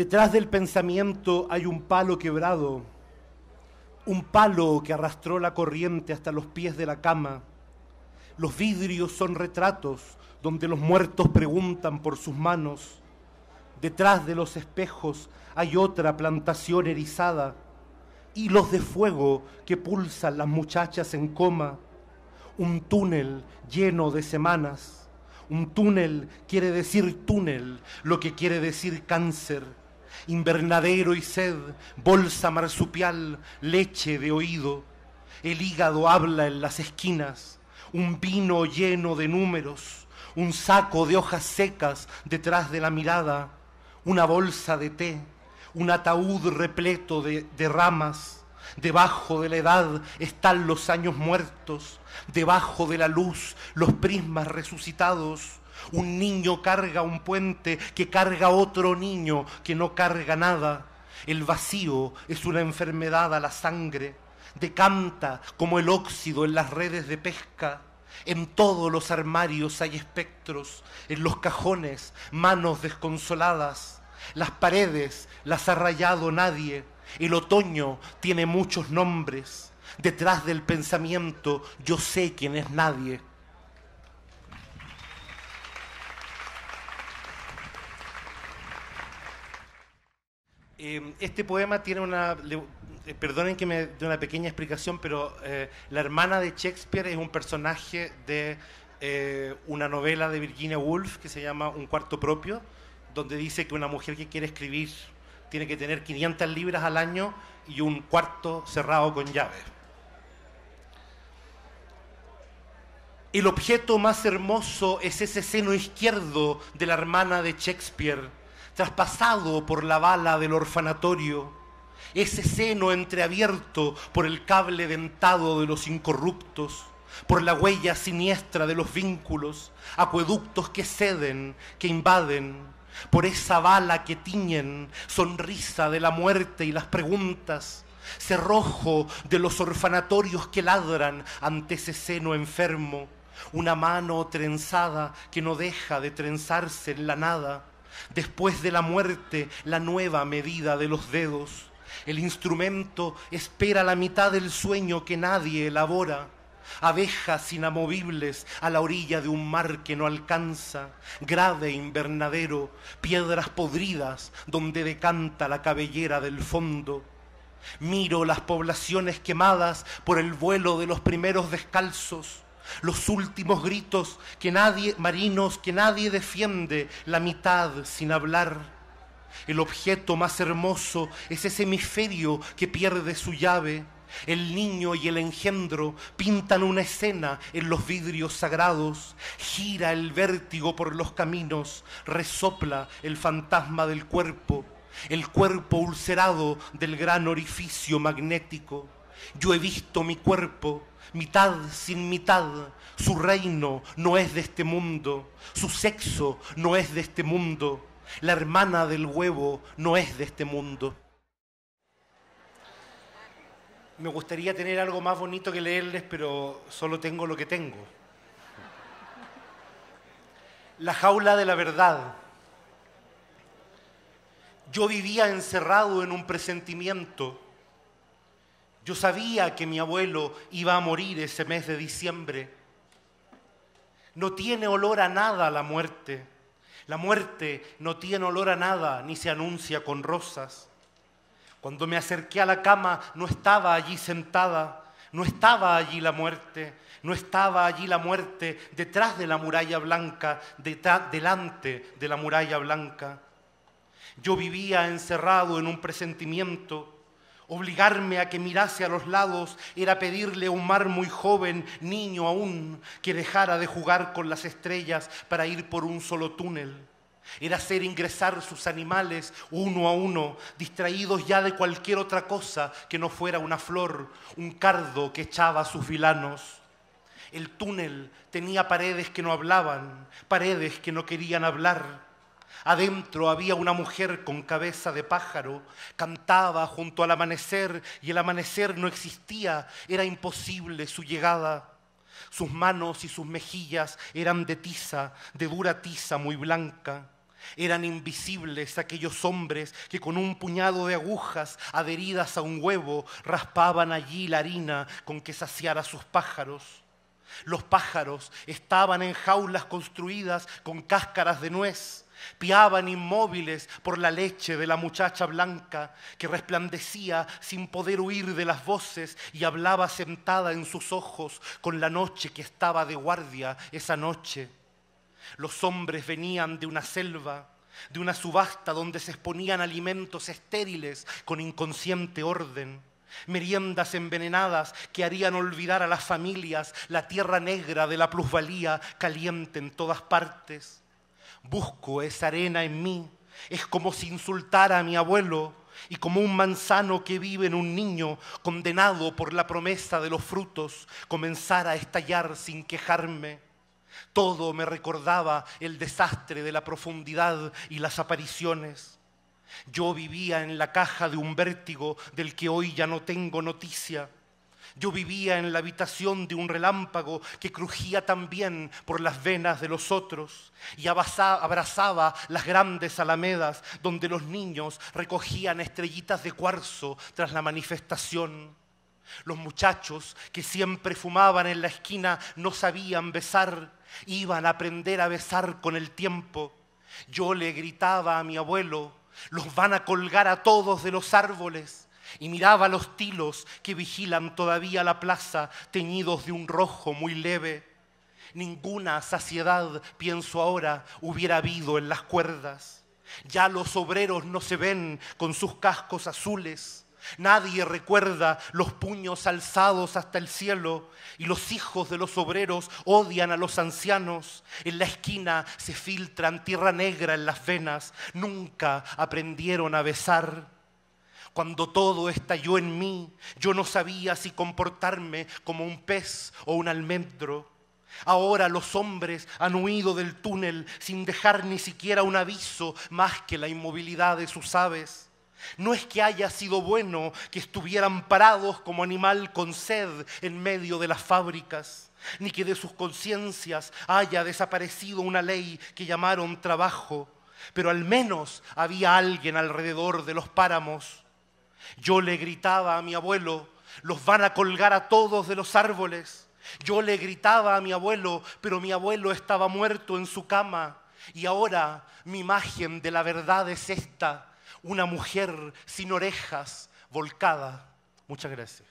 Detrás del pensamiento hay un palo quebrado, un palo que arrastró la corriente hasta los pies de la cama. Los vidrios son retratos donde los muertos preguntan por sus manos. Detrás de los espejos hay otra plantación erizada, hilos de fuego que pulsan las muchachas en coma, un túnel lleno de semanas. Un túnel quiere decir túnel, lo que quiere decir cáncer, invernadero y sed, bolsa marsupial, leche de oído, el hígado habla en las esquinas, un vino lleno de números, un saco de hojas secas detrás de la mirada, una bolsa de té, un ataúd repleto de, de ramas, Debajo de la edad están los años muertos, debajo de la luz los prismas resucitados, un niño carga un puente que carga otro niño que no carga nada. El vacío es una enfermedad a la sangre. Decanta como el óxido en las redes de pesca. En todos los armarios hay espectros, en los cajones manos desconsoladas, las paredes las ha rayado nadie, el otoño tiene muchos nombres, detrás del pensamiento yo sé quién es nadie. Em, este poema tiene una... Eh, perdonen que me dé una pequeña explicación, pero eh, la hermana de Shakespeare es un personaje de eh, una novela de Virginia Woolf que se llama Un cuarto propio, donde dice que una mujer que quiere escribir tiene que tener 500 libras al año y un cuarto cerrado con llave. El objeto más hermoso es ese seno izquierdo de la hermana de Shakespeare traspasado por la bala del orfanatorio, ese seno entreabierto por el cable dentado de los incorruptos, por la huella siniestra de los vínculos, acueductos que ceden, que invaden, por esa bala que tiñen, sonrisa de la muerte y las preguntas, cerrojo de los orfanatorios que ladran ante ese seno enfermo, una mano trenzada que no deja de trenzarse en la nada, Después de la muerte, la nueva medida de los dedos. El instrumento espera la mitad del sueño que nadie elabora. Abejas inamovibles a la orilla de un mar que no alcanza, Grade invernadero, piedras podridas donde decanta la cabellera del fondo. Miro las poblaciones quemadas por el vuelo de los primeros descalzos los últimos gritos que nadie, marinos, que nadie defiende, la mitad sin hablar. El objeto más hermoso es ese hemisferio que pierde su llave. El niño y el engendro pintan una escena en los vidrios sagrados, gira el vértigo por los caminos, resopla el fantasma del cuerpo, el cuerpo ulcerado del gran orificio magnético. Yo he visto mi cuerpo, mitad sin mitad. Su reino no es de este mundo. Su sexo no es de este mundo. La hermana del huevo no es de este mundo. Me gustaría tener algo más bonito que leerles, pero solo tengo lo que tengo. La jaula de la verdad. Yo vivía encerrado en un presentimiento yo sabía que mi abuelo iba a morir ese mes de diciembre. No tiene olor a nada la muerte. La muerte no tiene olor a nada, ni se anuncia con rosas. Cuando me acerqué a la cama, no estaba allí sentada, no estaba allí la muerte, no estaba allí la muerte detrás de la muralla blanca, delante de la muralla blanca. Yo vivía encerrado en un presentimiento Obligarme a que mirase a los lados era pedirle a un mar muy joven, niño aún, que dejara de jugar con las estrellas para ir por un solo túnel. Era hacer ingresar sus animales uno a uno, distraídos ya de cualquier otra cosa que no fuera una flor, un cardo que echaba sus vilanos. El túnel tenía paredes que no hablaban, paredes que no querían hablar Adentro había una mujer con cabeza de pájaro, cantaba junto al amanecer y el amanecer no existía, era imposible su llegada. Sus manos y sus mejillas eran de tiza, de dura tiza muy blanca. Eran invisibles aquellos hombres que con un puñado de agujas adheridas a un huevo raspaban allí la harina con que saciara sus pájaros. Los pájaros estaban en jaulas construidas con cáscaras de nuez Piaban inmóviles por la leche de la muchacha blanca que resplandecía sin poder huir de las voces y hablaba sentada en sus ojos con la noche que estaba de guardia esa noche. Los hombres venían de una selva, de una subasta donde se exponían alimentos estériles con inconsciente orden meriendas envenenadas que harían olvidar a las familias la tierra negra de la plusvalía caliente en todas partes. Busco esa arena en mí. Es como si insultara a mi abuelo y como un manzano que vive en un niño condenado por la promesa de los frutos, comenzara a estallar sin quejarme. Todo me recordaba el desastre de la profundidad y las apariciones. Yo vivía en la caja de un vértigo del que hoy ya no tengo noticia. Yo vivía en la habitación de un relámpago que crujía también por las venas de los otros y abrazaba las grandes alamedas donde los niños recogían estrellitas de cuarzo tras la manifestación. Los muchachos que siempre fumaban en la esquina no sabían besar, iban a aprender a besar con el tiempo. Yo le gritaba a mi abuelo, los van a colgar a todos de los árboles y miraba los tilos que vigilan todavía la plaza, teñidos de un rojo muy leve. Ninguna saciedad, pienso ahora, hubiera habido en las cuerdas. Ya los obreros no se ven con sus cascos azules. Nadie recuerda los puños alzados hasta el cielo y los hijos de los obreros odian a los ancianos. En la esquina se filtran tierra negra en las venas. Nunca aprendieron a besar. Cuando todo estalló en mí, yo no sabía si comportarme como un pez o un almendro. Ahora los hombres han huido del túnel sin dejar ni siquiera un aviso más que la inmovilidad de sus aves. No es que haya sido bueno que estuvieran parados como animal con sed en medio de las fábricas, ni que de sus conciencias haya desaparecido una ley que llamaron trabajo, pero al menos había alguien alrededor de los páramos yo le gritaba a mi abuelo, los van a colgar a todos de los árboles. Yo le gritaba a mi abuelo, pero mi abuelo estaba muerto en su cama. Y ahora mi imagen de la verdad es esta, una mujer sin orejas, volcada. Muchas gracias.